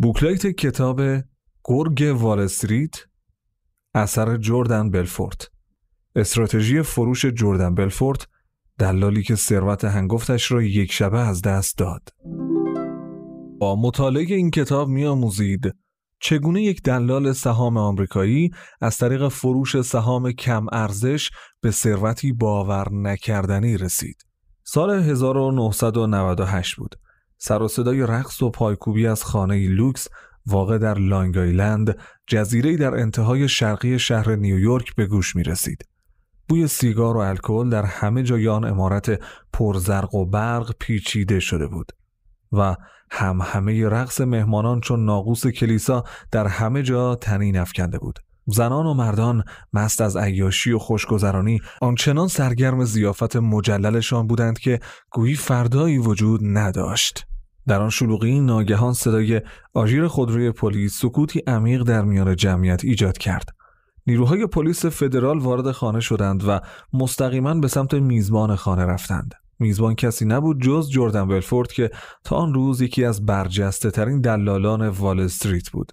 بوکلایت کتاب گرگ والستریت اثر جردن بلفورد استراتژی فروش جردن بلفورد دلالی که ثروت هنگفتش را یک شبه از دست داد با مطالعه این کتاب میآموزید چگونه یک دلال سهام آمریکایی از طریق فروش سهام کم ارزش به ثروتی باور نکردنی رسید. سال 1998 بود سر و صدای رقص و پایکوبی از خانه لوکس واقع در لانگ آیلند جزیره در انتهای شرقی شهر نیویورک به گوش می رسید. بوی سیگار و الکل در همه جای آن عمارت پرزرق و برق پیچیده شده بود و هم همه رقص مهمانان چون ناقوس کلیسا در همه جا تنین افکنده بود. زنان و مردان مست از عیاشی و خوشگذرانی آنچنان سرگرم زیافت مجللشان بودند که گویی فردایی وجود نداشت. در آن شلوغی ناگهان صدای آژیر خودروی پلیس سکوتی عمیق در میان جمعیت ایجاد کرد. نیروهای پلیس فدرال وارد خانه شدند و مستقیما به سمت میزبان خانه رفتند. میزبان کسی نبود جز جردن بلفورد که تا آن روز یکی از برجسته ترین دلالان وال استریت بود.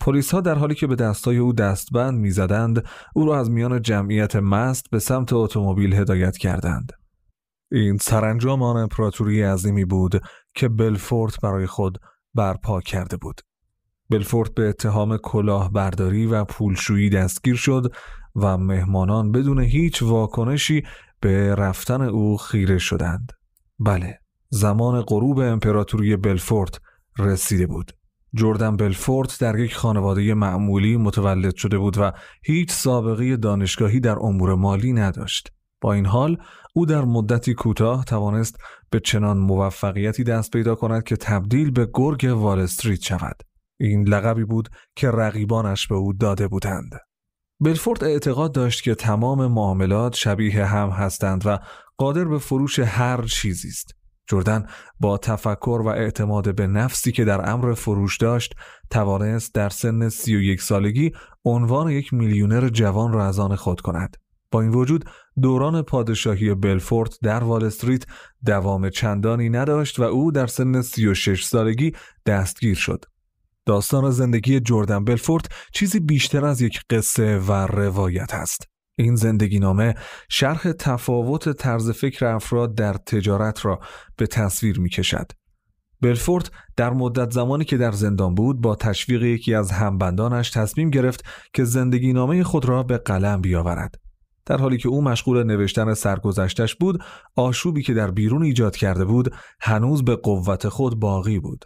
پلیس ها در حالی که به دستای او دستبند میزدند او را از میان جمعیت مست به سمت اتومبیل هدایت کردند. این سرانجام آن امپراتوری عظیمی بود که بلفورت برای خود برپا کرده بود. بلفورت به اتهام کلاهبرداری و پولشویی دستگیر شد و مهمانان بدون هیچ واکنشی به رفتن او خیره شدند. بله، زمان غروب امپراتوری بلفورت رسیده بود. جردن بلفورت در یک خانواده معمولی متولد شده بود و هیچ سابقه دانشگاهی در امور مالی نداشت. با این حال او در مدتی کوتاه توانست به چنان موفقیتی دست پیدا کند که تبدیل به گرگ وال استریت شود. این لقبی بود که رقیبانش به او داده بودند. بلفورد اعتقاد داشت که تمام معاملات شبیه هم هستند و قادر به فروش هر چیزی است. جردن با تفکر و اعتماد به نفسی که در امر فروش داشت توانست در سن 31 سالگی عنوان یک میلیونر جوان را از آن خود کند. با این وجود دوران پادشاهی بلفورت در وال استریت دوام چندانی نداشت و او در سن 36 سالگی دستگیر شد. داستان زندگی جردن بلفورد چیزی بیشتر از یک قصه و روایت است. این زندگی نامه شرح تفاوت طرز فکر افراد در تجارت را به تصویر می کشد. بلفورد در مدت زمانی که در زندان بود با تشویق یکی از همبندانش تصمیم گرفت که زندگی نامه خود را به قلم بیاورد. در حالی که او مشغول نوشتن سرگذشتش بود آشوبی که در بیرون ایجاد کرده بود هنوز به قوت خود باقی بود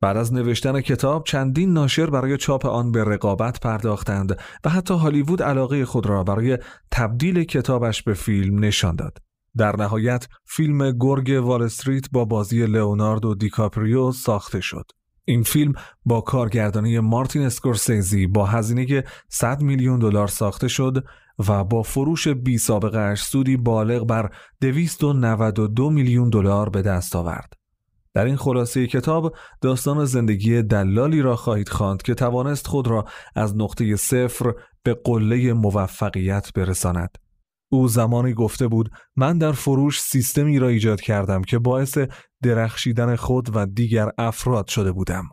بعد از نوشتن کتاب چندین ناشر برای چاپ آن به رقابت پرداختند و حتی هالیوود علاقه خود را برای تبدیل کتابش به فیلم نشان داد. در نهایت فیلم گرگ وال استریت با بازی لئوناردو دیکاپریو ساخته شد. این فیلم با کارگردانی مارتین اسکورسیزی با هزینه 100 میلیون دلار ساخته شد و با فروش بی سابقه سودی بالغ بر 292 میلیون دلار به دست آورد. در این خلاصه کتاب داستان زندگی دلالی را خواهید خواند که توانست خود را از نقطه صفر به قله موفقیت برساند. او زمانی گفته بود من در فروش سیستمی را ایجاد کردم که باعث درخشیدن خود و دیگر افراد شده بودم.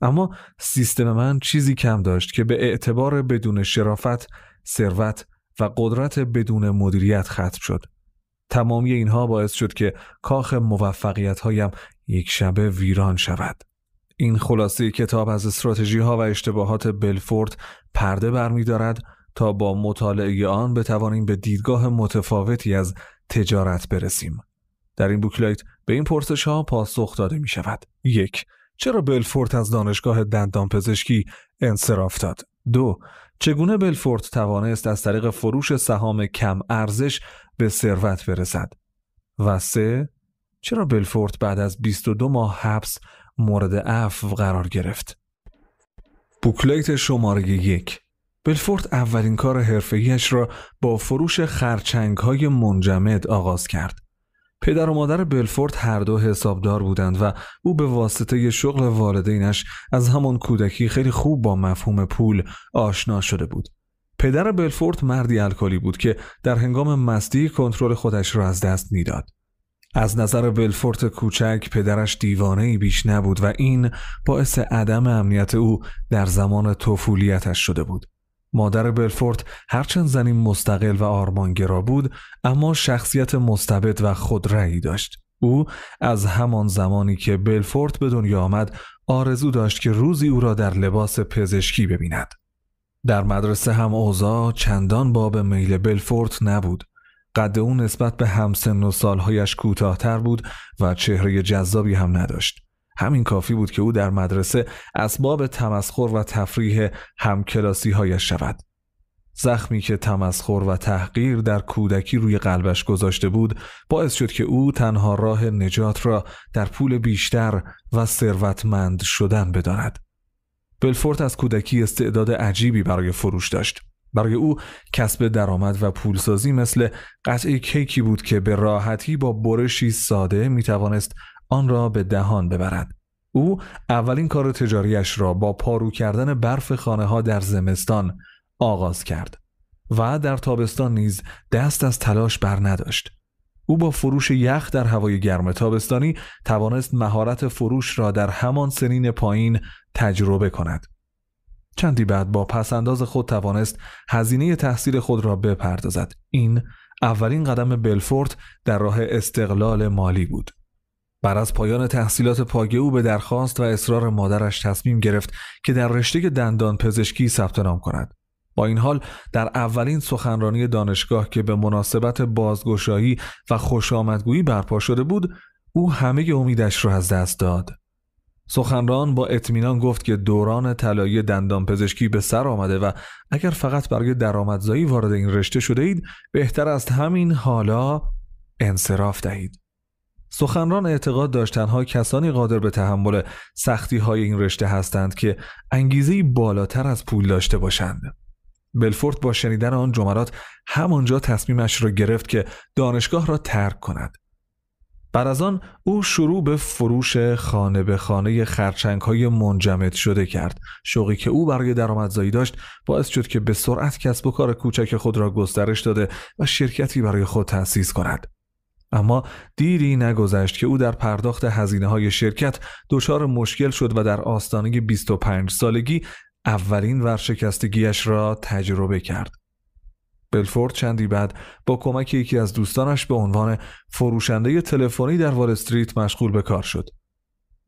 اما سیستم من چیزی کم داشت که به اعتبار بدون شرافت ثروت و قدرت بدون مدیریت ختم شد. تمامی اینها باعث شد که کاخ موفقیت هایم یک شبه ویران شود. این خلاصه کتاب از استراتژی ها و اشتباهات بلفورد پرده برمی دارد تا با مطالعه آن بتوانیم به دیدگاه متفاوتی از تجارت برسیم. در این بوکلایت به این پرسش ها پاسخ داده می شود. یک چرا بلفورد از دانشگاه دندانپزشکی انصراف داد؟ دو چگونه بلفورد توانست از طریق فروش سهام کم ارزش به ثروت برسد؟ و سه چرا بلفورد بعد از 22 ماه حبس مورد عفو قرار گرفت؟ بوکلیت شماره یک بلفورد اولین کار حرفه‌ایش را با فروش خرچنگ های منجمد آغاز کرد. پدر و مادر بلفورد هر دو حسابدار بودند و او به واسطه شغل والدینش از همان کودکی خیلی خوب با مفهوم پول آشنا شده بود. پدر بلفورد مردی الکلی بود که در هنگام مستی کنترل خودش را از دست میداد. از نظر بلفورد کوچک پدرش دیوانه ای بیش نبود و این باعث عدم امنیت او در زمان طفولیتش شده بود. مادر بلفورد هرچند زنی مستقل و آرمانگرا بود اما شخصیت مستبد و خودرأیی داشت او از همان زمانی که بلفورد به دنیا آمد آرزو داشت که روزی او را در لباس پزشکی ببیند در مدرسه هم اوزا چندان باب میل بلفورد نبود قد او نسبت به همسن و سالهایش کوتاهتر بود و چهره جذابی هم نداشت همین کافی بود که او در مدرسه اسباب تمسخر و تفریح همکلاسی هایش شود. زخمی که تمسخر و تحقیر در کودکی روی قلبش گذاشته بود باعث شد که او تنها راه نجات را در پول بیشتر و ثروتمند شدن بداند. بلفورت از کودکی استعداد عجیبی برای فروش داشت. برای او کسب درآمد و پولسازی مثل قطعه کیکی بود که به راحتی با برشی ساده می توانست آن را به دهان ببرد. او اولین کار تجاریش را با پارو کردن برف خانه ها در زمستان آغاز کرد و در تابستان نیز دست از تلاش بر نداشت. او با فروش یخ در هوای گرم تابستانی توانست مهارت فروش را در همان سنین پایین تجربه کند. چندی بعد با پسنداز خود توانست هزینه تحصیل خود را بپردازد. این اولین قدم بلفورت در راه استقلال مالی بود. بعد از پایان تحصیلات پاگه او به درخواست و اصرار مادرش تصمیم گرفت که در رشته دندان پزشکی ثبت نام کند. با این حال در اولین سخنرانی دانشگاه که به مناسبت بازگشایی و خوش آمدگویی برپا شده بود او همه امیدش را از دست داد. سخنران با اطمینان گفت که دوران طلایی دندان پزشکی به سر آمده و اگر فقط برای درآمدزایی وارد این رشته شده اید بهتر است همین حالا انصراف دهید. سخنران اعتقاد داشت تنها کسانی قادر به تحمل سختی های این رشته هستند که انگیزه بالاتر از پول داشته باشند. بلفورد با شنیدن آن جملات همانجا تصمیمش را گرفت که دانشگاه را ترک کند. بعد از آن او شروع به فروش خانه به خانه خرچنگ های منجمد شده کرد. شوقی که او برای درآمدزایی داشت باعث شد که به سرعت کسب و کار کوچک خود را گسترش داده و شرکتی برای خود تأسیس کند. اما دیری نگذشت که او در پرداخت هزینه های شرکت دچار مشکل شد و در آستانه 25 سالگی اولین ورشکستگیش را تجربه کرد. بلفورد چندی بعد با کمک یکی از دوستانش به عنوان فروشنده تلفنی در وال استریت مشغول به کار شد.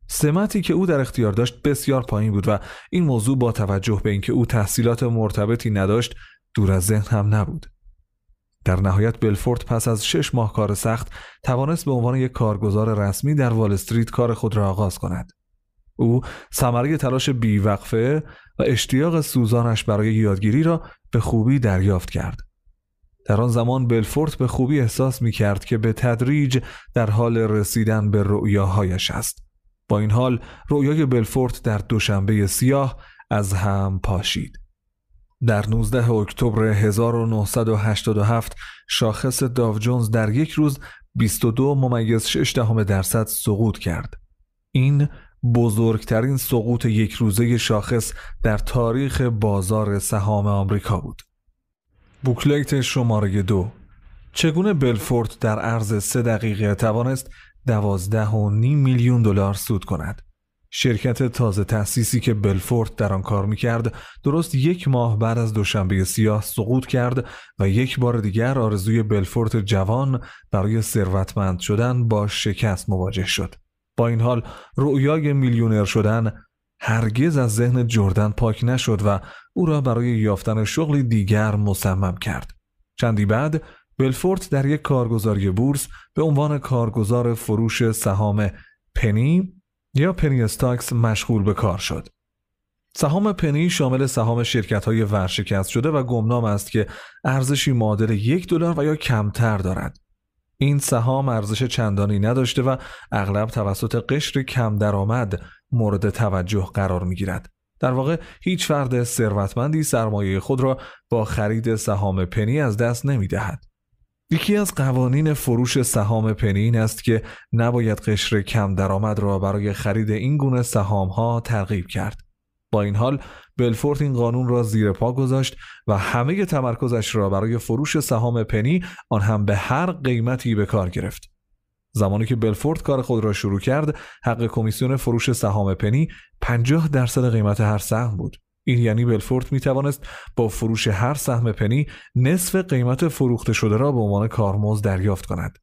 سمتی که او در اختیار داشت بسیار پایین بود و این موضوع با توجه به اینکه او تحصیلات مرتبطی نداشت دور از ذهن هم نبود. در نهایت بلفورد پس از شش ماه کار سخت توانست به عنوان یک کارگزار رسمی در وال استریت کار خود را آغاز کند. او ثمره تلاش بیوقفه و اشتیاق سوزانش برای یادگیری را به خوبی دریافت کرد. در آن زمان بلفورد به خوبی احساس می کرد که به تدریج در حال رسیدن به رؤیاهایش است. با این حال رؤیای بلفورد در دوشنبه سیاه از هم پاشید. در 19 اکتبر 1987 شاخص داو جونز در یک روز 22 ممیز 6 دهم درصد سقوط کرد. این بزرگترین سقوط یک روزه شاخص در تاریخ بازار سهام آمریکا بود. بوکلیت شماره دو چگونه بلفورد در عرض سه دقیقه توانست 12.5 میلیون دلار سود کند؟ شرکت تازه تأسیسی که بلفورد در آن کار میکرد درست یک ماه بعد از دوشنبه سیاه سقوط کرد و یک بار دیگر آرزوی بلفورد جوان برای ثروتمند شدن با شکست مواجه شد با این حال رؤیای میلیونر شدن هرگز از ذهن جردن پاک نشد و او را برای یافتن شغلی دیگر مصمم کرد چندی بعد بلفورد در یک کارگزاری بورس به عنوان کارگزار فروش سهام پنی یا پنی استاکس مشغول به کار شد. سهام پنی شامل سهام شرکت های ورشکست شده و گمنام است که ارزشی معادل یک دلار و یا کمتر دارد. این سهام ارزش چندانی نداشته و اغلب توسط قشر کم درآمد مورد توجه قرار می گیرد. در واقع هیچ فرد ثروتمندی سرمایه خود را با خرید سهام پنی از دست نمی یکی از قوانین فروش سهام پنی این است که نباید قشر کم درآمد را برای خرید این گونه سهام ها ترغیب کرد. با این حال بلفورد این قانون را زیر پا گذاشت و همه تمرکزش را برای فروش سهام پنی آن هم به هر قیمتی به کار گرفت. زمانی که بلفورد کار خود را شروع کرد، حق کمیسیون فروش سهام پنی 50 درصد قیمت هر سهم بود. این یعنی بلفورد می توانست با فروش هر سهم پنی نصف قیمت فروخته شده را به عنوان کارمزد دریافت کند.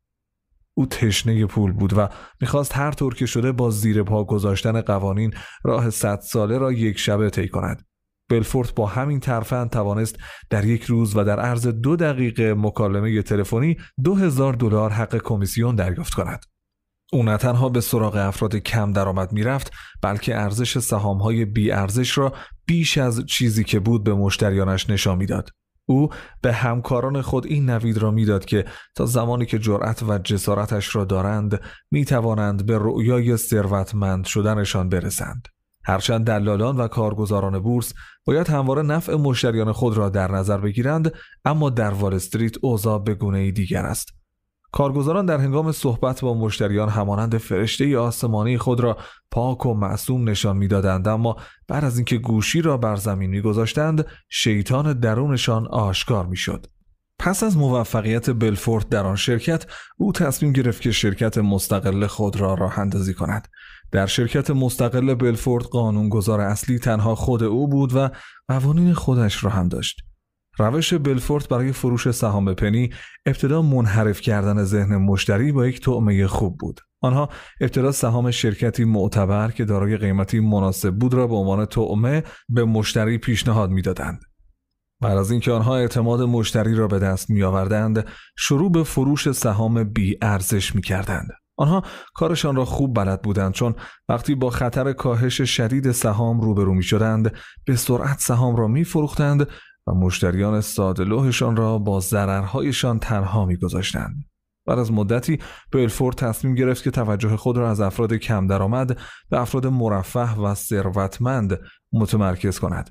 او تشنه پول بود و میخواست هر طور که شده با زیر پا گذاشتن قوانین راه صد ساله را یک شبه طی کند. بلفورد با همین ترفند توانست در یک روز و در عرض دو دقیقه مکالمه تلفنی دو هزار دلار حق کمیسیون دریافت کند. او نه تنها به سراغ افراد کم درآمد میرفت بلکه ارزش های بی ارزش را بیش از چیزی که بود به مشتریانش نشان میداد او به همکاران خود این نوید را میداد که تا زمانی که جرأت و جسارتش را دارند می توانند به رؤیای ثروتمند شدنشان برسند هرچند دلالان و کارگزاران بورس باید همواره نفع مشتریان خود را در نظر بگیرند اما در وال استریت اوضاع به گونه دیگر است کارگزاران در هنگام صحبت با مشتریان همانند فرشته آسمانی خود را پاک و معصوم نشان میدادند اما بعد از اینکه گوشی را بر زمین میگذاشتند شیطان درونشان آشکار میشد پس از موفقیت بلفورد در آن شرکت او تصمیم گرفت که شرکت مستقل خود را راه اندازی کند در شرکت مستقل بلفورد قانونگذار اصلی تنها خود او بود و قوانین خودش را هم داشت روش بلفورد برای فروش سهام پنی ابتدا منحرف کردن ذهن مشتری با یک طعمه خوب بود. آنها ابتدا سهام شرکتی معتبر که دارای قیمتی مناسب بود را به عنوان طعمه به مشتری پیشنهاد میدادند. بعد از اینکه آنها اعتماد مشتری را به دست می آوردند، شروع به فروش سهام بی ارزش می کردند. آنها کارشان را خوب بلد بودند چون وقتی با خطر کاهش شدید سهام روبرو می شدند به سرعت سهام را می و مشتریان سادلوهشان را با ضررهایشان تنها میگذاشتند. بعد از مدتی بلفورد تصمیم گرفت که توجه خود را از افراد کم درآمد به افراد مرفه و ثروتمند متمرکز کند.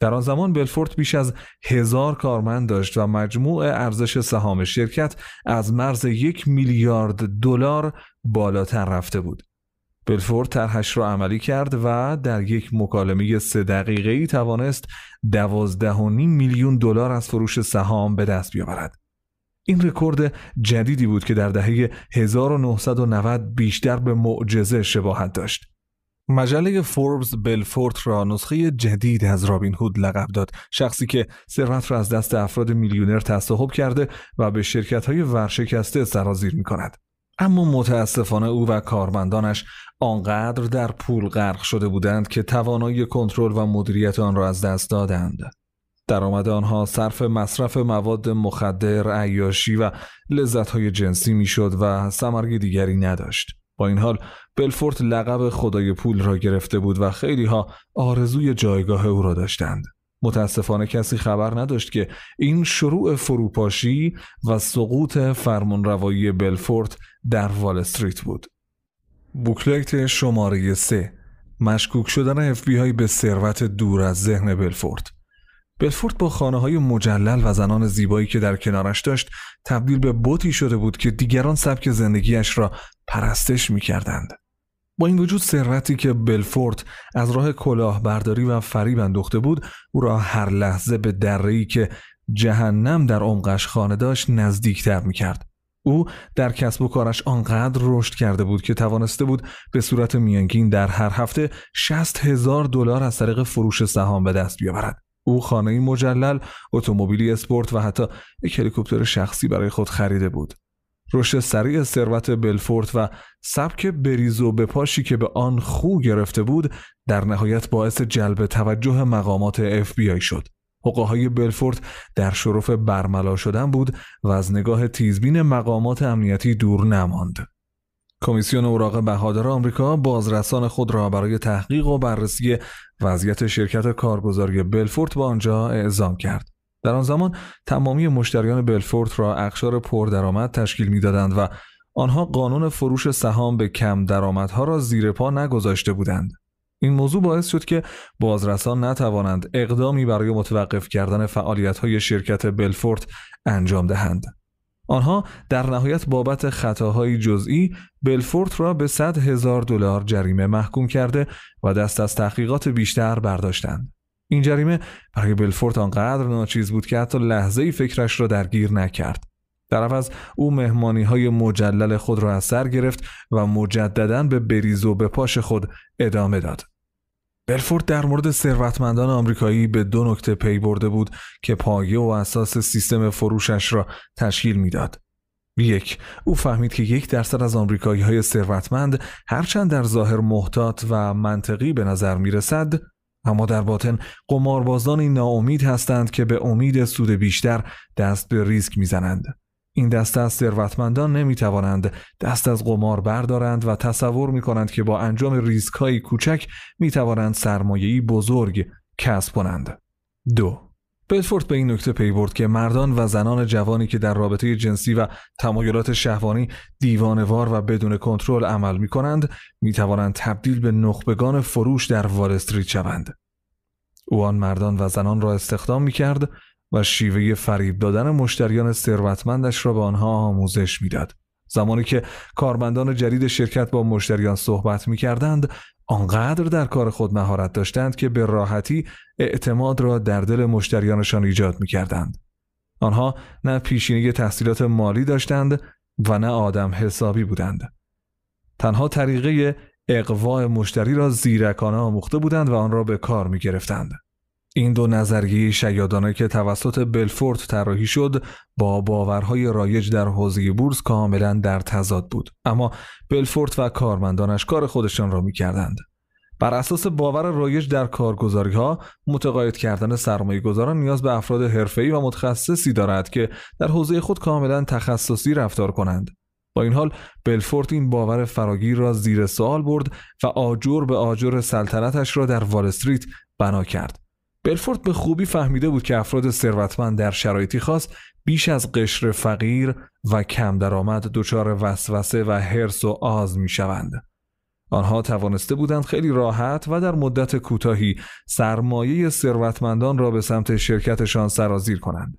در آن زمان بلفورد بیش از هزار کارمند داشت و مجموع ارزش سهام شرکت از مرز یک میلیارد دلار بالاتر رفته بود. بلفور طرحش را عملی کرد و در یک مکالمه سه دقیقه ای توانست دوازده میلیون دلار از فروش سهام به دست بیاورد. این رکورد جدیدی بود که در دهه 1990 بیشتر به معجزه شباهت داشت. مجله فوربز بلفورت را نسخه جدید از رابین هود لقب داد شخصی که ثروت را از دست افراد میلیونر تصاحب کرده و به شرکت های ورشکسته سرازیر می کند. اما متاسفانه او و کارمندانش آنقدر در پول غرق شده بودند که توانایی کنترل و مدیریت آن را از دست دادند. درآمد آنها صرف مصرف مواد مخدر، عیاشی و لذتهای جنسی میشد و ثمرگی دیگری نداشت. با این حال بلفورت لقب خدای پول را گرفته بود و خیلیها آرزوی جایگاه او را داشتند. متاسفانه کسی خبر نداشت که این شروع فروپاشی و سقوط فرمانروایی بلفورد در وال استریت بود. بوکلیت شماره 3 مشکوک شدن اف به ثروت دور از ذهن بلفورد بلفورد با خانه های مجلل و زنان زیبایی که در کنارش داشت تبدیل به بوتی شده بود که دیگران سبک زندگیش را پرستش می کردند. با این وجود ثروتی که بلفورد از راه کلاهبرداری و فریب اندوخته بود او را هر لحظه به دره‌ای که جهنم در عمقش خانه داشت نزدیکتر میکرد او در کسب و کارش آنقدر رشد کرده بود که توانسته بود به صورت میانگین در هر هفته 60 هزار دلار از طریق فروش سهام به دست بیاورد او خانه مجلل، اتومبیلی اسپورت و حتی یک هلیکوپتر شخصی برای خود خریده بود. رشد سریع ثروت بلفورت و سبک بریز و بپاشی که به آن خو گرفته بود در نهایت باعث جلب توجه مقامات اف بی آی شد. حقاهای بلفورت در شرف برملا شدن بود و از نگاه تیزبین مقامات امنیتی دور نماند. کمیسیون اوراق بهادار آمریکا بازرسان خود را برای تحقیق و بررسی وضعیت شرکت کارگزاری بلفورت به آنجا اعزام کرد. در آن زمان تمامی مشتریان بلفورت را اقشار پردرآمد تشکیل میدادند و آنها قانون فروش سهام به کم درآمدها را زیر پا نگذاشته بودند. این موضوع باعث شد که بازرسان نتوانند اقدامی برای متوقف کردن های شرکت بلفورت انجام دهند. آنها در نهایت بابت خطاهای جزئی بلفورت را به 100 هزار دلار جریمه محکوم کرده و دست از تحقیقات بیشتر برداشتند. این جریمه برای بلفورت آنقدر ناچیز بود که حتی لحظه ای فکرش را درگیر نکرد. در عوض او مهمانی های مجلل خود را از سر گرفت و مجددا به بریز و به پاش خود ادامه داد. بلفورد در مورد ثروتمندان آمریکایی به دو نکته پی برده بود که پایه و اساس سیستم فروشش را تشکیل میداد. یک او فهمید که یک درصد از آمریکایی های ثروتمند هرچند در ظاهر محتاط و منطقی به نظر می رسد اما در باطن قماربازانی ناامید هستند که به امید سود بیشتر دست به ریسک میزنند. این دست از ثروتمندان نمی توانند دست از قمار بردارند و تصور می کنند که با انجام ریسک های کوچک می توانند سرمایهی بزرگ کسب کنند. دو بلفورد به این نکته پی برد که مردان و زنان جوانی که در رابطه جنسی و تمایلات شهوانی دیوانوار و بدون کنترل عمل می کنند می توانند تبدیل به نخبگان فروش در والستریت شوند. او آن مردان و زنان را استخدام می کرد و شیوه فریب دادن مشتریان ثروتمندش را به آنها آموزش میداد. زمانی که کارمندان جدید شرکت با مشتریان صحبت می کردند آنقدر در کار خود مهارت داشتند که به راحتی اعتماد را در دل مشتریانشان ایجاد می کردند. آنها نه پیشینه تحصیلات مالی داشتند و نه آدم حسابی بودند. تنها طریقه اقوا مشتری را زیرکانه آموخته بودند و آن را به کار می گرفتند. این دو نظریه شیادانه که توسط بلفورد طراحی شد با باورهای رایج در حوزه بورس کاملا در تضاد بود اما بلفورد و کارمندانش کار خودشان را میکردند بر اساس باور رایج در کارگزاری ها متقاعد کردن سرمایه گذاران نیاز به افراد حرفه‌ای و متخصصی دارد که در حوزه خود کاملا تخصصی رفتار کنند با این حال بلفورد این باور فراگیر را زیر سوال برد و آجر به آجر سلطنتش را در وال بنا کرد بلفورد به خوبی فهمیده بود که افراد ثروتمند در شرایطی خاص بیش از قشر فقیر و کم درآمد دچار وسوسه و حرس و آز می شوند. آنها توانسته بودند خیلی راحت و در مدت کوتاهی سرمایه ثروتمندان را به سمت شرکتشان سرازیر کنند.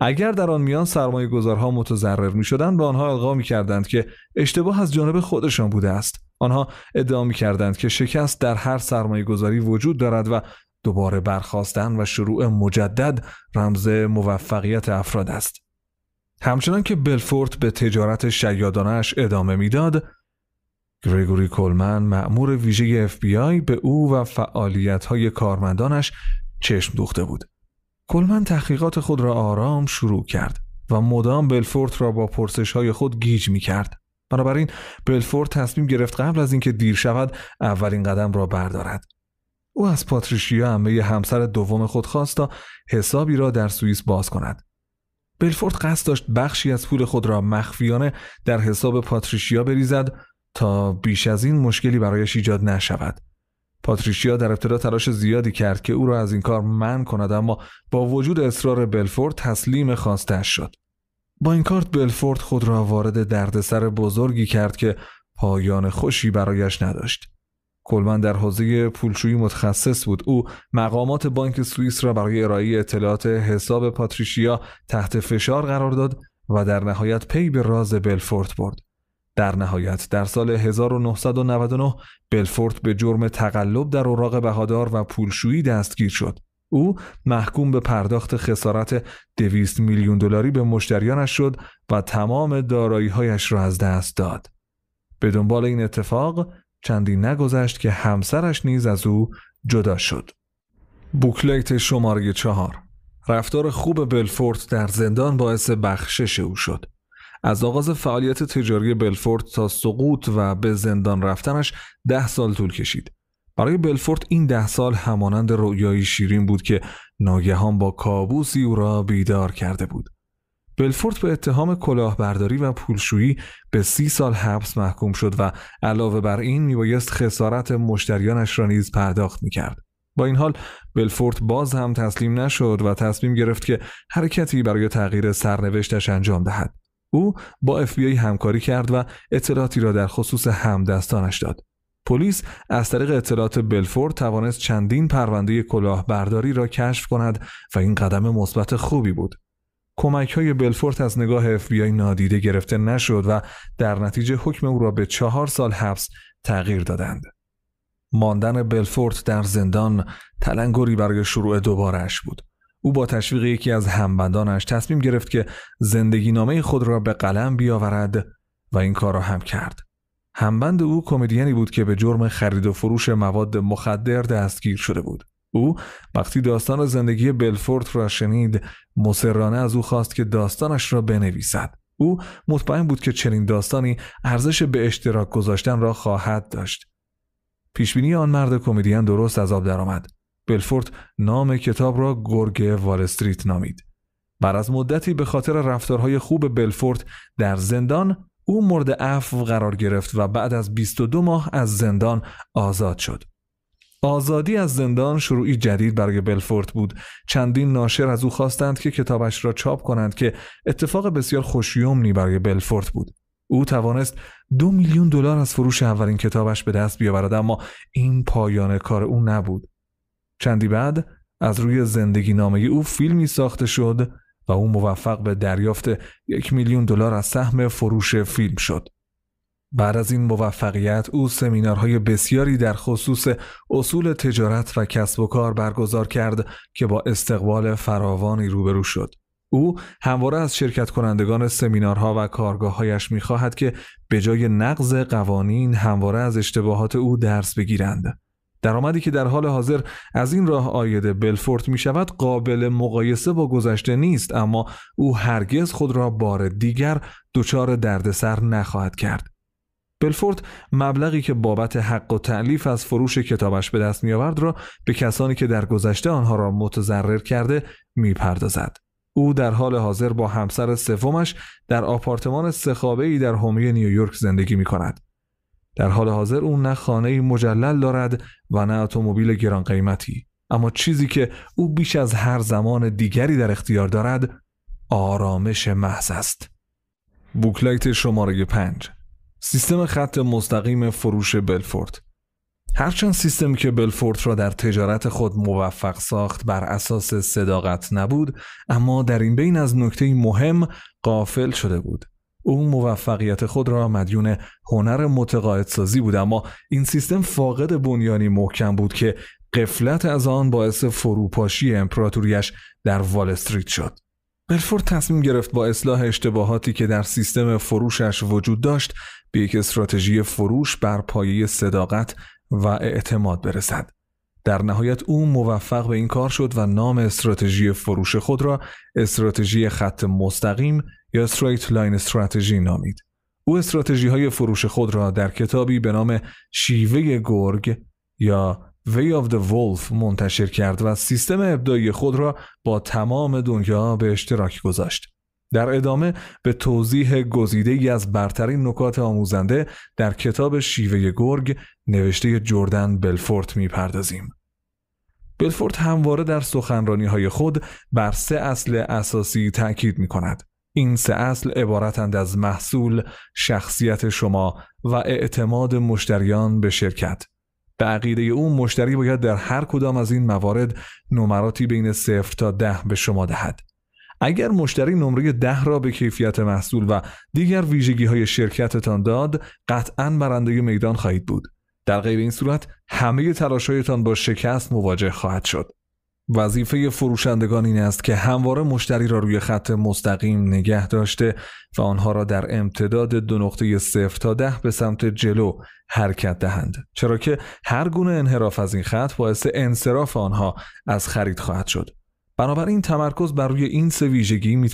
اگر در آن میان سرمایه گذارها متضرر می شدند به آنها القا می کردند که اشتباه از جانب خودشان بوده است. آنها ادعا می کردند که شکست در هر سرمایه گذاری وجود دارد و دوباره برخواستن و شروع مجدد رمز موفقیت افراد است. همچنان که بلفورت به تجارت شیادانش ادامه میداد، گریگوری کلمن مأمور ویژه آی به او و های کارمندانش چشم دوخته بود. کلمن تحقیقات خود را آرام شروع کرد و مدام بلفورت را با پرسش های خود گیج می کرد. بنابراین بلفورت تصمیم گرفت قبل از اینکه دیر شود اولین قدم را بردارد. او از پاتریشیا همسر دوم خود خواست تا حسابی را در سوئیس باز کند. بلفورد قصد داشت بخشی از پول خود را مخفیانه در حساب پاتریشیا بریزد تا بیش از این مشکلی برایش ایجاد نشود. پاتریشیا در ابتدا تلاش زیادی کرد که او را از این کار من کند اما با وجود اصرار بلفورد تسلیم خواستش شد. با این کارت بلفورد خود را وارد دردسر بزرگی کرد که پایان خوشی برایش نداشت. کلمن در حوزه پولشویی متخصص بود او مقامات بانک سوئیس را برای ارائه اطلاعات حساب پاتریشیا تحت فشار قرار داد و در نهایت پی به راز بلفورت برد در نهایت در سال 1999 بلفورت به جرم تقلب در اوراق بهادار و پولشویی دستگیر شد او محکوم به پرداخت خسارت 200 میلیون دلاری به مشتریانش شد و تمام دارایی‌هایش را از دست داد به دنبال این اتفاق چندی نگذشت که همسرش نیز از او جدا شد. بوکلیت شماره چهار رفتار خوب بلفورت در زندان باعث بخشش او شد. از آغاز فعالیت تجاری بلفورت تا سقوط و به زندان رفتنش ده سال طول کشید. برای بلفورت این ده سال همانند رویایی شیرین بود که ناگهان با کابوسی او را بیدار کرده بود. بلفورد به اتهام کلاهبرداری و پولشویی به سی سال حبس محکوم شد و علاوه بر این میبایست خسارت مشتریانش را نیز پرداخت میکرد با این حال بلفورد باز هم تسلیم نشد و تصمیم گرفت که حرکتی برای تغییر سرنوشتش انجام دهد او با اف همکاری کرد و اطلاعاتی را در خصوص همدستانش داد پلیس از طریق اطلاعات بلفورد توانست چندین پرونده کلاهبرداری را کشف کند و این قدم مثبت خوبی بود کمک های بلفورت از نگاه FBI نادیده گرفته نشد و در نتیجه حکم او را به چهار سال حبس تغییر دادند. ماندن بلفورت در زندان تلنگری برای شروع دوبارش بود. او با تشویق یکی از همبندانش تصمیم گرفت که زندگی نامه خود را به قلم بیاورد و این کار را هم کرد. همبند او کمدیانی بود که به جرم خرید و فروش مواد مخدر دستگیر شده بود. او وقتی داستان زندگی بلفورت را شنید مصرانه از او خواست که داستانش را بنویسد او مطمئن بود که چنین داستانی ارزش به اشتراک گذاشتن را خواهد داشت پیشبینی آن مرد کمدین درست از آب درآمد بلفورد نام کتاب را گرگ استریت نامید بر از مدتی به خاطر رفتارهای خوب بلفورد در زندان او مورد عفو قرار گرفت و بعد از 22 ماه از زندان آزاد شد آزادی از زندان شروعی جدید برای بلفورت بود چندین ناشر از او خواستند که کتابش را چاپ کنند که اتفاق بسیار خوشیومنی برای بلفورت بود او توانست دو میلیون دلار از فروش اولین کتابش به دست بیاورد اما این پایان کار او نبود چندی بعد از روی زندگی نامه او فیلمی ساخته شد و او موفق به دریافت یک میلیون دلار از سهم فروش فیلم شد بعد از این موفقیت او سمینارهای بسیاری در خصوص اصول تجارت و کسب و کار برگزار کرد که با استقبال فراوانی روبرو شد. او همواره از شرکت کنندگان سمینارها و کارگاههایش میخواهد که به جای نقض قوانین همواره از اشتباهات او درس بگیرند. درآمدی که در حال حاضر از این راه آید بلفورت می شود قابل مقایسه با گذشته نیست اما او هرگز خود را بار دیگر دچار دردسر نخواهد کرد. بلفورد مبلغی که بابت حق و تعلیف از فروش کتابش به دست میآورد را به کسانی که در گذشته آنها را متضرر کرده میپردازد او در حال حاضر با همسر سومش در آپارتمان سخابه ای در حومه نیویورک زندگی می کند. در حال حاضر او نه خانه مجلل دارد و نه اتومبیل گران قیمتی اما چیزی که او بیش از هر زمان دیگری در اختیار دارد آرامش محض است. بوکلایت شماره 5 سیستم خط مستقیم فروش بلفورد هرچند سیستمی که بلفورد را در تجارت خود موفق ساخت بر اساس صداقت نبود اما در این بین از نکته مهم قافل شده بود او موفقیت خود را مدیون هنر متقاعدسازی بود اما این سیستم فاقد بنیانی محکم بود که قفلت از آن باعث فروپاشی امپراتوریش در وال استریت شد بلفورد تصمیم گرفت با اصلاح اشتباهاتی که در سیستم فروشش وجود داشت به یک استراتژی فروش بر پایه صداقت و اعتماد برسد. در نهایت او موفق به این کار شد و نام استراتژی فروش خود را استراتژی خط مستقیم یا استریت لاین استراتژی نامید. او استراتژی های فروش خود را در کتابی به نام شیوه گرگ یا وی آف د ولف منتشر کرد و سیستم ابداعی خود را با تمام دنیا به اشتراک گذاشت. در ادامه به توضیح گزیده ای از برترین نکات آموزنده در کتاب شیوه گرگ نوشته جردن بلفورت پردازیم. بلفورت همواره در سخنرانی های خود بر سه اصل اساسی تاکید می کند. این سه اصل عبارتند از محصول، شخصیت شما و اعتماد مشتریان به شرکت. به عقیده او مشتری باید در هر کدام از این موارد نمراتی بین صفر تا ده به شما دهد. اگر مشتری نمره ده را به کیفیت محصول و دیگر ویژگی های شرکتتان داد قطعا برنده میدان خواهید بود. در غیر این صورت همه هایتان با شکست مواجه خواهد شد. وظیفه فروشندگان این است که همواره مشتری را روی خط مستقیم نگه داشته و آنها را در امتداد دو نقطه صفر تا ده به سمت جلو حرکت دهند چرا که هر گونه انحراف از این خط باعث انصراف آنها از خرید خواهد شد بنابراین تمرکز بر روی این سه ویژگی می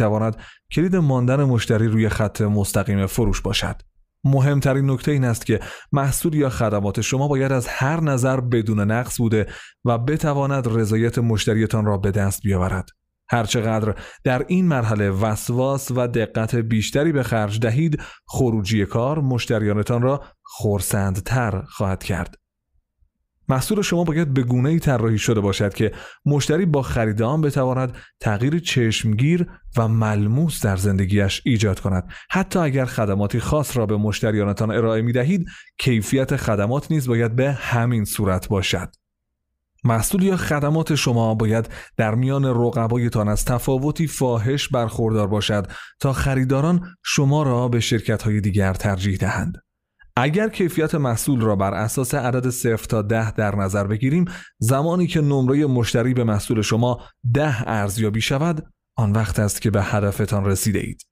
کلید ماندن مشتری روی خط مستقیم فروش باشد مهمترین نکته این است که محصول یا خدمات شما باید از هر نظر بدون نقص بوده و بتواند رضایت مشتریتان را به دست بیاورد. هرچقدر در این مرحله وسواس و دقت بیشتری به خرج دهید خروجی کار مشتریانتان را خورسندتر خواهد کرد. محصول شما باید به گونه ای طراحی شده باشد که مشتری با خرید آن بتواند تغییر چشمگیر و ملموس در زندگیش ایجاد کند حتی اگر خدماتی خاص را به مشتریانتان ارائه می دهید کیفیت خدمات نیز باید به همین صورت باشد محصول یا خدمات شما باید در میان رقبایتان از تفاوتی فاحش برخوردار باشد تا خریداران شما را به شرکت های دیگر ترجیح دهند اگر کیفیت محصول را بر اساس عدد 0 تا 10 در نظر بگیریم زمانی که نمره مشتری به محصول شما 10 ارزیابی شود آن وقت است که به هدفتان رسیده اید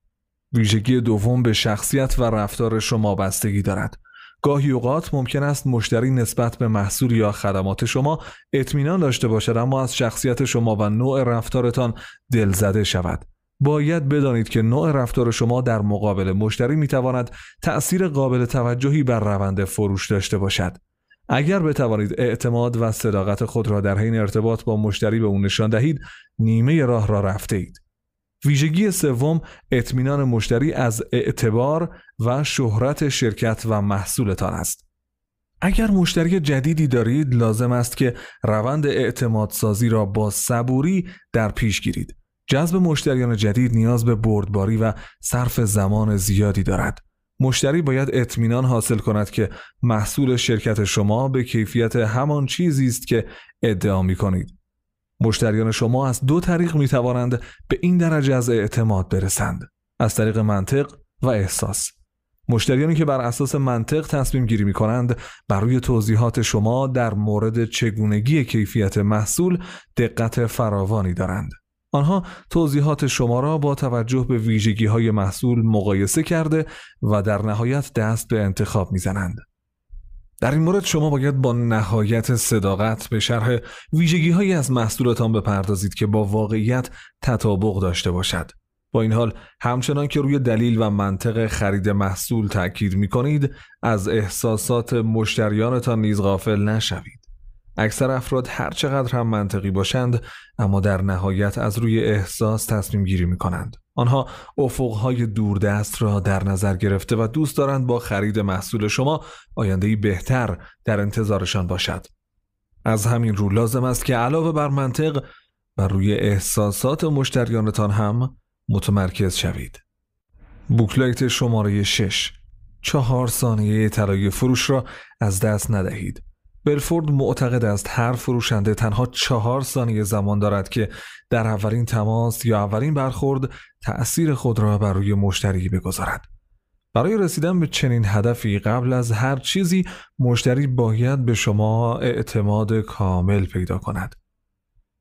ویژگی دوم به شخصیت و رفتار شما بستگی دارد گاهی اوقات ممکن است مشتری نسبت به محصول یا خدمات شما اطمینان داشته باشد اما از شخصیت شما و نوع رفتارتان دلزده شود باید بدانید که نوع رفتار شما در مقابل مشتری می تواند تأثیر قابل توجهی بر روند فروش داشته باشد. اگر بتوانید اعتماد و صداقت خود را در حین ارتباط با مشتری به او نشان دهید، نیمه راه را رفته اید. ویژگی سوم اطمینان مشتری از اعتبار و شهرت شرکت و محصولتان است. اگر مشتری جدیدی دارید لازم است که روند اعتمادسازی را با صبوری در پیش گیرید. جذب مشتریان جدید نیاز به بردباری و صرف زمان زیادی دارد. مشتری باید اطمینان حاصل کند که محصول شرکت شما به کیفیت همان چیزی است که ادعا می کنید. مشتریان شما از دو طریق می توانند به این درجه از اعتماد برسند. از طریق منطق و احساس. مشتریانی که بر اساس منطق تصمیم گیری می کنند بر روی توضیحات شما در مورد چگونگی کیفیت محصول دقت فراوانی دارند. آنها توضیحات شما را با توجه به ویژگی های محصول مقایسه کرده و در نهایت دست به انتخاب میزنند. در این مورد شما باید با نهایت صداقت به شرح ویژگی های از محصولتان بپردازید که با واقعیت تطابق داشته باشد. با این حال همچنان که روی دلیل و منطق خرید محصول تاکید می کنید از احساسات مشتریانتان نیز غافل نشوید. اکثر افراد هر چقدر هم منطقی باشند اما در نهایت از روی احساس تصمیم گیری می کنند. آنها افقهای دوردست را در نظر گرفته و دوست دارند با خرید محصول شما آیندهی بهتر در انتظارشان باشد. از همین رو لازم است که علاوه بر منطق و روی احساسات مشتریانتان هم متمرکز شوید. بوکلایت شماره 6 چهار ثانیه طلای فروش را از دست ندهید. بلفورد معتقد است هر فروشنده تنها چهار ثانیه زمان دارد که در اولین تماس یا اولین برخورد تأثیر خود را بر روی مشتری بگذارد. برای رسیدن به چنین هدفی قبل از هر چیزی مشتری باید به شما اعتماد کامل پیدا کند.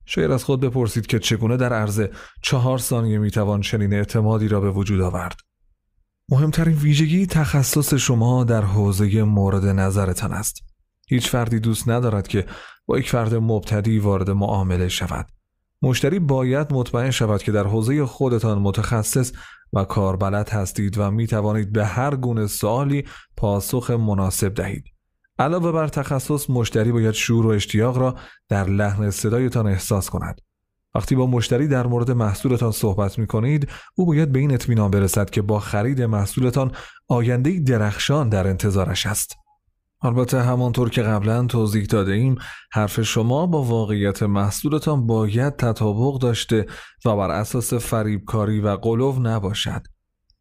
شاید از خود بپرسید که چگونه در عرض چهار ثانیه میتوان چنین اعتمادی را به وجود آورد. مهمترین ویژگی تخصص شما در حوزه مورد نظرتان است. هیچ فردی دوست ندارد که با یک فرد مبتدی وارد معامله شود. مشتری باید مطمئن شود که در حوزه خودتان متخصص و کاربلد هستید و می توانید به هر گونه سوالی پاسخ مناسب دهید. علاوه بر تخصص مشتری باید شور و اشتیاق را در لحن صدایتان احساس کند. وقتی با مشتری در مورد محصولتان صحبت می کنید او باید به این اطمینان برسد که با خرید محصولتان آینده درخشان در انتظارش است. البته همانطور که قبلا توضیح داده ایم حرف شما با واقعیت محصولتان باید تطابق داشته و بر اساس فریبکاری و قلوف نباشد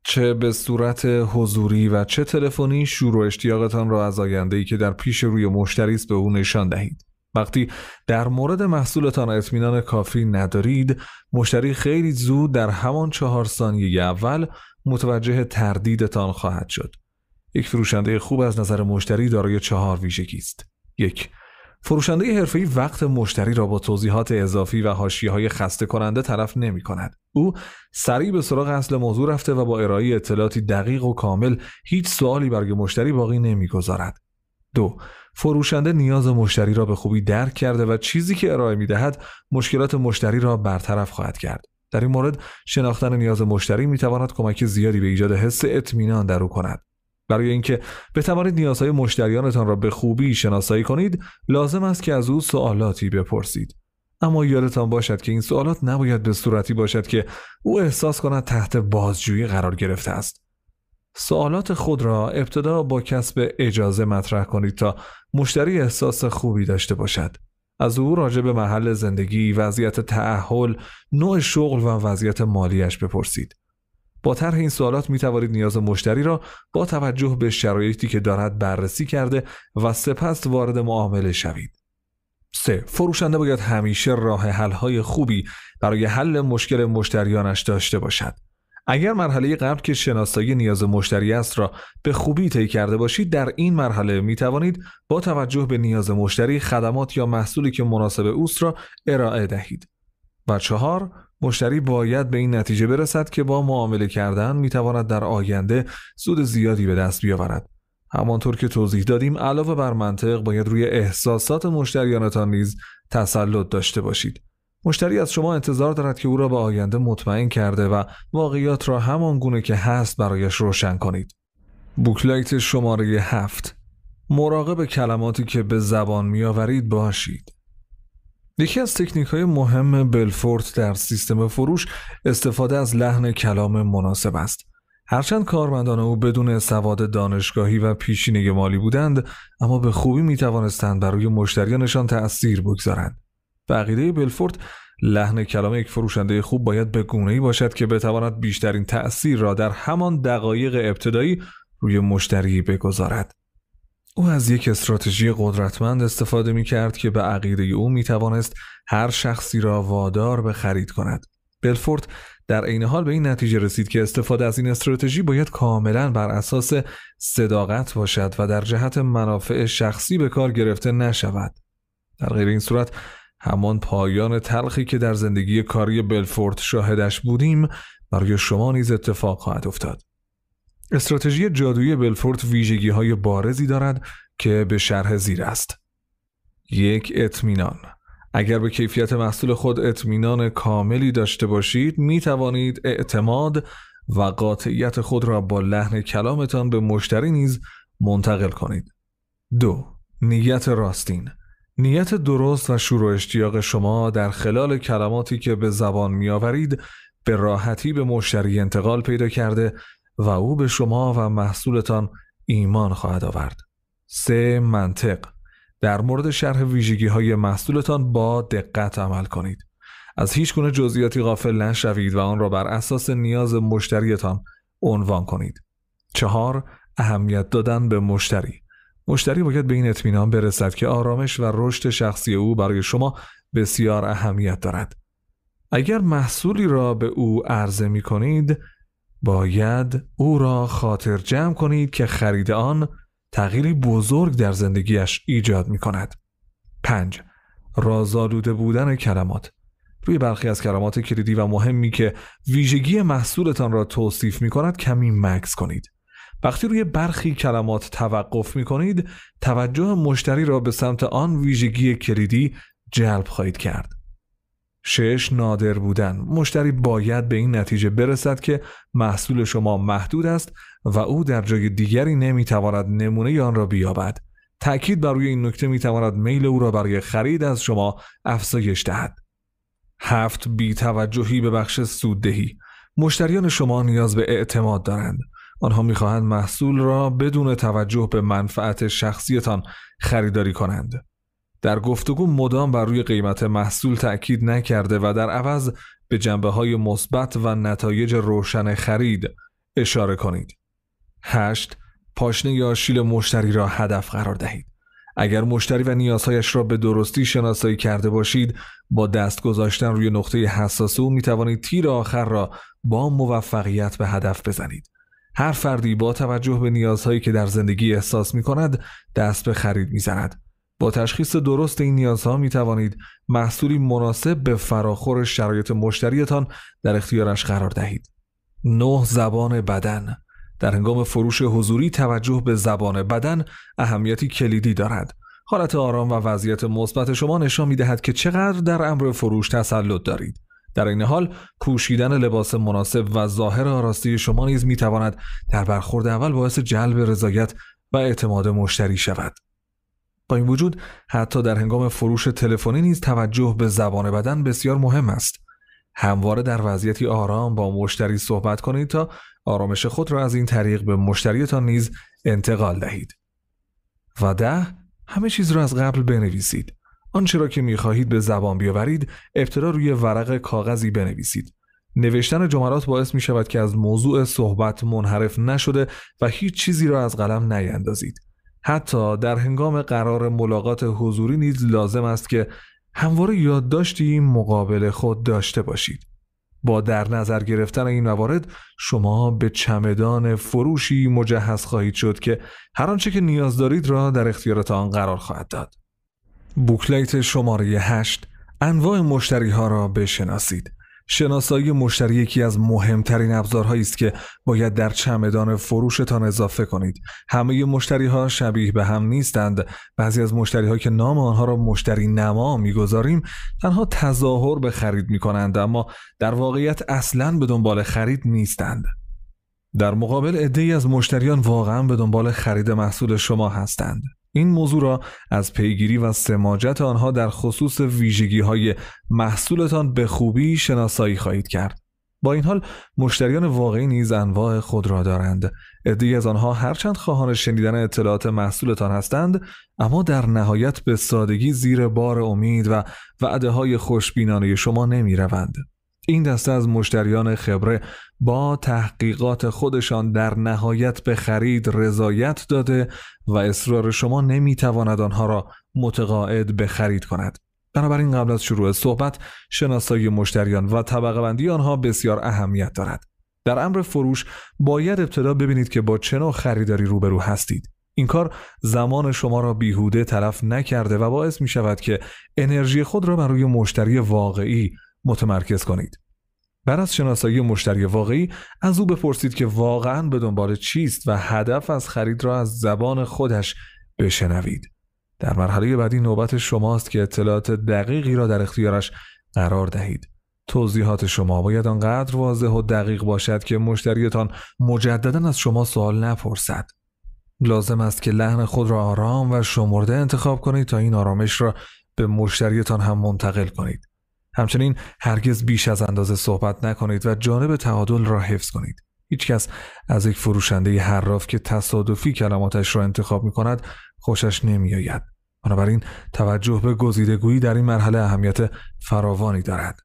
چه به صورت حضوری و چه تلفنی شور و اشتیاقتان را از ای که در پیش روی مشتری است به او نشان دهید وقتی در مورد محصولتان اطمینان کافی ندارید مشتری خیلی زود در همان چهار ثانیه اول متوجه تردیدتان خواهد شد یک فروشنده خوب از نظر مشتری دارای چهار ویژگی است. یک فروشنده حرفه‌ای وقت مشتری را با توضیحات اضافی و حاشیه‌های خسته کننده طرف نمی کند. او سریع به سراغ اصل موضوع رفته و با ارائه اطلاعاتی دقیق و کامل هیچ سوالی برای مشتری باقی نمیگذارد. دو فروشنده نیاز مشتری را به خوبی درک کرده و چیزی که ارائه می دهد مشکلات مشتری را برطرف خواهد کرد. در این مورد شناختن نیاز مشتری می تواند کمک زیادی به ایجاد حس اطمینان در او کند. برای اینکه بتوانید نیازهای مشتریانتان را به خوبی شناسایی کنید لازم است که از او سوالاتی بپرسید اما یادتان باشد که این سوالات نباید به صورتی باشد که او احساس کند تحت بازجویی قرار گرفته است سوالات خود را ابتدا با کسب اجازه مطرح کنید تا مشتری احساس خوبی داشته باشد از او راجع به محل زندگی، وضعیت تعهل، نوع شغل و وضعیت مالیش بپرسید. با طرح این سوالات می توانید نیاز مشتری را با توجه به شرایطی که دارد بررسی کرده و سپس وارد معامله شوید. 3. فروشنده باید همیشه راه های خوبی برای حل مشکل مشتریانش داشته باشد. اگر مرحله قبل که شناسایی نیاز مشتری است را به خوبی طی کرده باشید در این مرحله می توانید با توجه به نیاز مشتری خدمات یا محصولی که مناسب اوست را ارائه دهید و چهار مشتری باید به این نتیجه برسد که با معامله کردن میتواند در آینده سود زیادی به دست بیاورد همانطور که توضیح دادیم علاوه بر منطق باید روی احساسات مشتریانتان نیز تسلط داشته باشید مشتری از شما انتظار دارد که او را به آینده مطمئن کرده و واقعیات را همان گونه که هست برایش روشن کنید بوکلایت شماره هفت مراقب کلماتی که به زبان میآورید باشید یکی از تکنیک های مهم بلفورت در سیستم فروش استفاده از لحن کلام مناسب است. هرچند کارمندان او بدون سواد دانشگاهی و پیشینه مالی بودند اما به خوبی می توانستند برای مشتریانشان تأثیر بگذارند. بقیده عقیده بلفورت لحن کلام یک فروشنده خوب باید به گونه ای باشد که بتواند بیشترین تأثیر را در همان دقایق ابتدایی روی مشتری بگذارد. او از یک استراتژی قدرتمند استفاده می کرد که به عقیده او می توانست هر شخصی را وادار به خرید کند. بلفورد در عین حال به این نتیجه رسید که استفاده از این استراتژی باید کاملا بر اساس صداقت باشد و در جهت منافع شخصی به کار گرفته نشود. در غیر این صورت همان پایان تلخی که در زندگی کاری بلفورد شاهدش بودیم برای شما نیز اتفاق خواهد افتاد. استراتژی جادویی بلفورد ویژگی های بارزی دارد که به شرح زیر است. یک اطمینان اگر به کیفیت محصول خود اطمینان کاملی داشته باشید می توانید اعتماد و قاطعیت خود را با لحن کلامتان به مشتری نیز منتقل کنید. دو نیت راستین نیت درست و شور و اشتیاق شما در خلال کلماتی که به زبان میآورید به راحتی به مشتری انتقال پیدا کرده و او به شما و محصولتان ایمان خواهد آورد. سه منطق در مورد شرح ویژگی های محصولتان با دقت عمل کنید. از هیچ گونه جزئیاتی غافل نشوید و آن را بر اساس نیاز مشتریتان عنوان کنید. چهار اهمیت دادن به مشتری مشتری باید به این اطمینان برسد که آرامش و رشد شخصی او برای شما بسیار اهمیت دارد. اگر محصولی را به او عرضه می کنید باید او را خاطر جمع کنید که خرید آن تغییری بزرگ در زندگیش ایجاد می کند. 5. رازآلوده بودن کلمات روی برخی از کلمات کلیدی و مهمی که ویژگی محصولتان را توصیف می کند کمی مکس کنید. وقتی روی برخی کلمات توقف می کنید، توجه مشتری را به سمت آن ویژگی کلیدی جلب خواهید کرد. شش نادر بودن مشتری باید به این نتیجه برسد که محصول شما محدود است و او در جای دیگری نمیتواند نمونه آن را بیابد تأکید بر روی این نکته میتواند میل او را برای خرید از شما افزایش دهد هفت توجهی به بخش سوددهی مشتریان شما نیاز به اعتماد دارند آنها میخواهند محصول را بدون توجه به منفعت شخصیتان خریداری کنند در گفتگو مدام بر روی قیمت محصول تأکید نکرده و در عوض به جنبه های مثبت و نتایج روشن خرید اشاره کنید. 8. پاشنه یا شیل مشتری را هدف قرار دهید. اگر مشتری و نیازهایش را به درستی شناسایی کرده باشید با دست گذاشتن روی نقطه حساس او می توانید تیر آخر را با موفقیت به هدف بزنید. هر فردی با توجه به نیازهایی که در زندگی احساس می کند دست به خرید می با تشخیص درست این نیازها می توانید محصولی مناسب به فراخور شرایط مشتریتان در اختیارش قرار دهید. 9 زبان بدن در هنگام فروش حضوری توجه به زبان بدن اهمیتی کلیدی دارد. حالت آرام و وضعیت مثبت شما نشان می دهد که چقدر در امر فروش تسلط دارید. در این حال پوشیدن لباس مناسب و ظاهر آراستی شما نیز می تواند در برخورد اول باعث جلب رضایت و اعتماد مشتری شود. با این وجود حتی در هنگام فروش تلفنی نیز توجه به زبان بدن بسیار مهم است همواره در وضعیتی آرام با مشتری صحبت کنید تا آرامش خود را از این طریق به مشتریتان نیز انتقال دهید و ده همه چیز را از قبل بنویسید آنچه را که میخواهید به زبان بیاورید ابتدا روی ورق کاغذی بنویسید نوشتن جملات باعث می شود که از موضوع صحبت منحرف نشده و هیچ چیزی را از قلم نیندازید حتی در هنگام قرار ملاقات حضوری نیز لازم است که همواره یادداشتی این مقابل خود داشته باشید. با در نظر گرفتن این موارد شما به چمدان فروشی مجهز خواهید شد که هر آنچه که نیاز دارید را در اختیارتان قرار خواهد داد. بوکلیت شماره 8 انواع مشتری ها را بشناسید. شناسایی مشتری یکی از مهمترین ابزارهایی است که باید در چمدان فروشتان اضافه کنید. همه مشتری ها شبیه به هم نیستند. بعضی از مشتری که نام آنها را مشتری نما میگذاریم تنها تظاهر به خرید می کنند اما در واقعیت اصلا به دنبال خرید نیستند. در مقابل عده‌ای از مشتریان واقعا به دنبال خرید محصول شما هستند. این موضوع را از پیگیری و سماجت آنها در خصوص ویژگی های محصولتان به خوبی شناسایی خواهید کرد. با این حال مشتریان واقعی نیز انواع خود را دارند. عدهای از آنها هرچند خواهان شنیدن اطلاعات محصولتان هستند، اما در نهایت به سادگی زیر بار امید و وعده های خوشبینانه شما نمی روند. این دسته از مشتریان خبره با تحقیقات خودشان در نهایت به خرید رضایت داده و اصرار شما نمیتواند آنها را متقاعد به خرید کند. بنابراین قبل از شروع صحبت شناسایی مشتریان و طبقه بندی آنها بسیار اهمیت دارد. در امر فروش باید ابتدا ببینید که با چه نوع خریداری روبرو هستید. این کار زمان شما را بیهوده تلف نکرده و باعث می شود که انرژی خود را بر روی مشتری واقعی متمرکز کنید. بعد از شناسایی مشتری واقعی از او بپرسید که واقعا به دنبال چیست و هدف از خرید را از زبان خودش بشنوید در مرحله بعدی نوبت شماست که اطلاعات دقیقی را در اختیارش قرار دهید توضیحات شما باید آنقدر واضح و دقیق باشد که مشتریتان مجددا از شما سوال نپرسد لازم است که لحن خود را آرام و شمرده انتخاب کنید تا این آرامش را به مشتریتان هم منتقل کنید همچنین هرگز بیش از اندازه صحبت نکنید و جانب تعادل را حفظ کنید. هیچکس از یک فروشنده حراف که تصادفی کلماتش را انتخاب می کند خوشش نمی آید. بنابراین توجه به گزیدگویی در این مرحله اهمیت فراوانی دارد.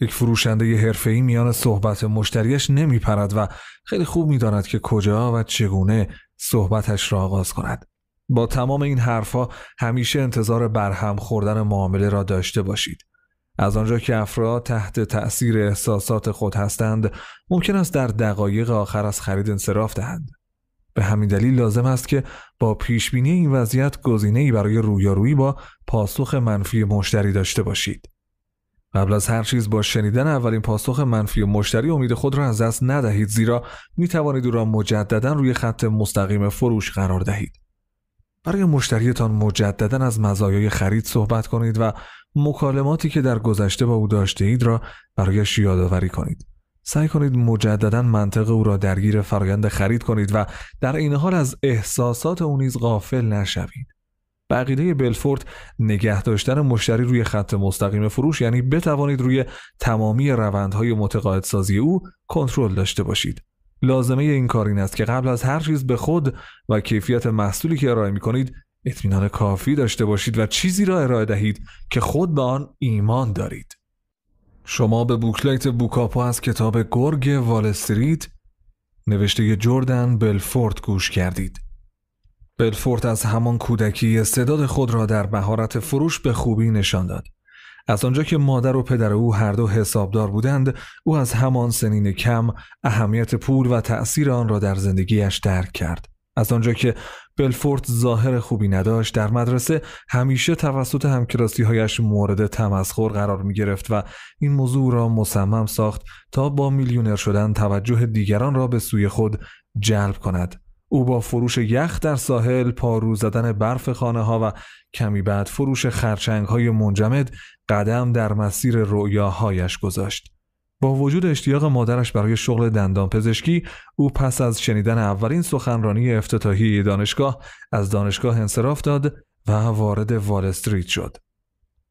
یک فروشنده حرفه‌ای میان صحبت مشتریش نمیپرد و خیلی خوب میداند که کجا و چگونه صحبتش را آغاز کند. با تمام این حرفها همیشه انتظار برهم خوردن معامله را داشته باشید. از آنجا که افراد تحت تأثیر احساسات خود هستند ممکن است در دقایق آخر از خرید انصراف دهند به همین دلیل لازم است که با پیش بینی این وضعیت گزینه‌ای برای رویارویی با پاسخ منفی مشتری داشته باشید قبل از هر چیز با شنیدن اولین پاسخ منفی مشتری امید خود را از دست ندهید زیرا می توانید او را مجددا روی خط مستقیم فروش قرار دهید برای مشتریتان مجددا از مزایای خرید صحبت کنید و مکالماتی که در گذشته با او داشته اید را برایش یادآوری کنید. سعی کنید مجددا منطق او را درگیر فرایند خرید کنید و در این حال از احساسات او نیز غافل نشوید. بقیده بلفورد نگه داشتن مشتری روی خط مستقیم فروش یعنی بتوانید روی تمامی روندهای متقاعدسازی او کنترل داشته باشید. لازمه این کار این است که قبل از هر چیز به خود و کیفیت محصولی که ارائه می کنید اطمینان کافی داشته باشید و چیزی را ارائه دهید که خود به آن ایمان دارید. شما به بوکلایت بوکاپا از کتاب گرگ والستریت استریت نوشته جردن بلفورد گوش کردید. بلفورد از همان کودکی استعداد خود را در مهارت فروش به خوبی نشان داد. از آنجا که مادر و پدر او هر دو حسابدار بودند او از همان سنین کم اهمیت پول و تأثیر آن را در زندگیش درک کرد از آنجا که بلفورد ظاهر خوبی نداشت در مدرسه همیشه توسط همکلاسی هایش مورد تمسخر قرار می گرفت و این موضوع را مصمم ساخت تا با میلیونر شدن توجه دیگران را به سوی خود جلب کند او با فروش یخ در ساحل، پارو زدن برف خانه ها و کمی بعد فروش خرچنگ های منجمد قدم در مسیر رؤیاهایش گذاشت. با وجود اشتیاق مادرش برای شغل دندان پزشکی، او پس از شنیدن اولین سخنرانی افتتاحی دانشگاه از دانشگاه انصراف داد و وارد وال استریت شد.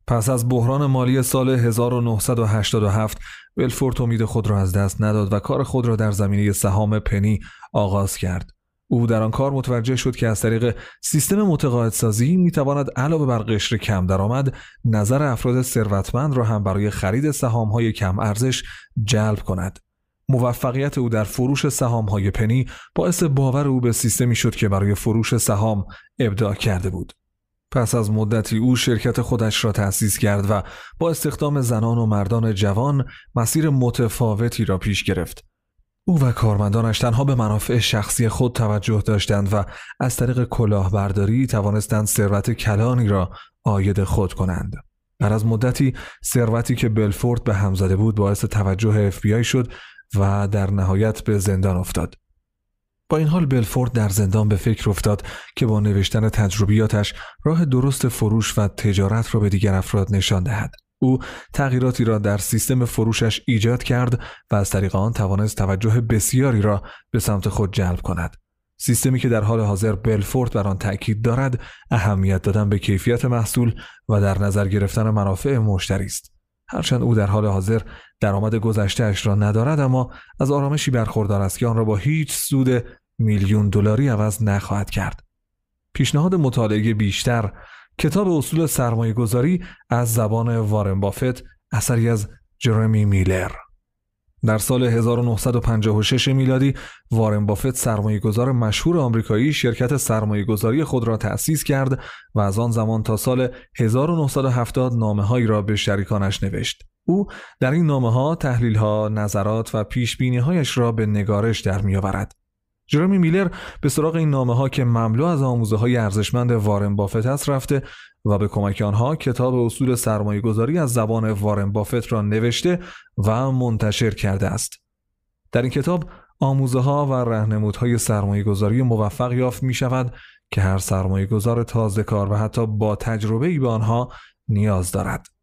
پس از بحران مالی سال 1987 ولفورت امید خود را از دست نداد و کار خود را در زمینه سهام پنی آغاز کرد. او در آن کار متوجه شد که از طریق سیستم متقاعدسازی میتواند علاوه بر قشر کم درآمد نظر افراد ثروتمند را هم برای خرید سهام های کم ارزش جلب کند موفقیت او در فروش سهام های پنی باعث باور او به سیستمی شد که برای فروش سهام ابداع کرده بود پس از مدتی او شرکت خودش را تأسیس کرد و با استخدام زنان و مردان جوان مسیر متفاوتی را پیش گرفت او و کارمندانش تنها به منافع شخصی خود توجه داشتند و از طریق کلاهبرداری توانستند ثروت کلانی را آید خود کنند. بعد از مدتی ثروتی که بلفورد به هم زده بود باعث توجه اف شد و در نهایت به زندان افتاد. با این حال بلفورد در زندان به فکر افتاد که با نوشتن تجربیاتش راه درست فروش و تجارت را به دیگر افراد نشان دهد. او تغییراتی را در سیستم فروشش ایجاد کرد و از طریق آن توانست توجه بسیاری را به سمت خود جلب کند. سیستمی که در حال حاضر بلفورد بر آن تاکید دارد اهمیت دادن به کیفیت محصول و در نظر گرفتن منافع مشتری است هرچند او در حال حاضر درآمد گذشتهاش را ندارد اما از آرامشی برخوردار است که آن را با هیچ سود میلیون دلاری عوض نخواهد کرد پیشنهاد مطالعه بیشتر کتاب اصول سرمایه گذاری از زبان وارن بافت اثری از جرمی میلر در سال 1956 میلادی وارن بافت سرمایه گذار مشهور آمریکایی شرکت سرمایه گذاری خود را تأسیس کرد و از آن زمان تا سال 1970 نامه هایی را به شریکانش نوشت. او در این نامه ها، تحلیل ها، نظرات و پیش هایش را به نگارش در می آورد. جرمی میلر به سراغ این نامه ها که مملو از آموزه های ارزشمند وارن بافت است رفته و به کمک آنها کتاب اصول سرمایه گذاری از زبان وارن بافت را نوشته و منتشر کرده است. در این کتاب آموزه ها و های سرمایه گذاری موفق یافت می شود که هر سرمایه گذار تازه کار و حتی با تجربه ای به آنها نیاز دارد.